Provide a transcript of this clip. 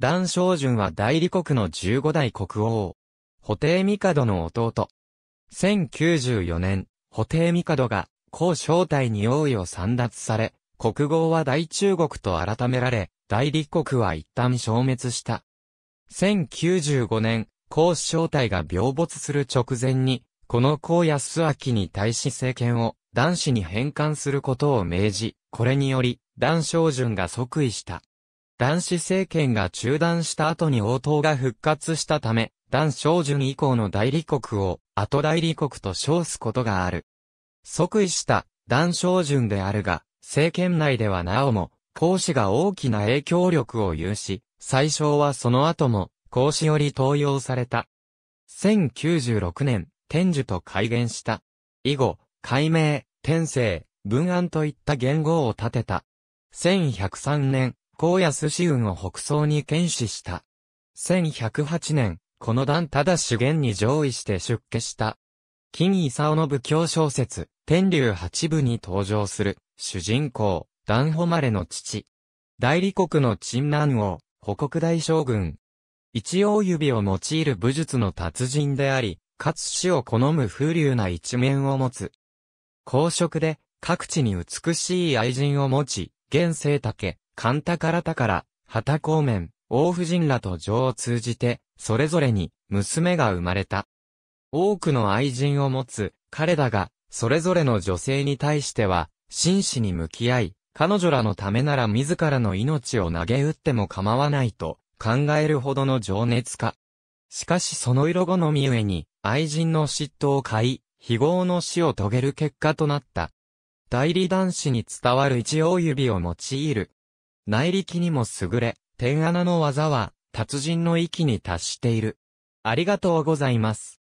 段章順は大理国の15代国王。布袋帝の弟。1094年、布袋帝が、皇正体に王位を散奪され、国号は大中国と改められ、大理国は一旦消滅した。1095年、皇正体が病没する直前に、この高安明に対し政権を男子に返還することを命じ、これにより、男正順が即位した。男子政権が中断した後に応答が復活したため、男小順以降の代理国を後代理国と称すことがある。即位した男小順であるが、政権内ではなおも、孔子が大きな影響力を有し、最初はその後も、孔子より登用された。1096年、天寿と改元した。以後、改名、天聖、文案といった言語を立てた。1103年、高安市運を北総に剣死した。1108年、この段ただ主元に上位して出家した。金勲の武教小説、天竜八部に登場する、主人公、段誉の父。大理国の鎮南王、保国大将軍。一応指を用いる武術の達人であり、かつ死を好む風流な一面を持つ。公職で、各地に美しい愛人を持ち、現世竹、カンタカラタタコ旗公面、王夫人らと女を通じて、それぞれに娘が生まれた。多くの愛人を持つ彼だが、それぞれの女性に対しては、真摯に向き合い、彼女らのためなら自らの命を投げ打っても構わないと考えるほどの情熱か。しかしその色好みゆえに、愛人の嫉妬を買い、非業の死を遂げる結果となった。代理男子に伝わる一応指を用いる内力にも優れ、天穴の技は達人の域に達している。ありがとうございます。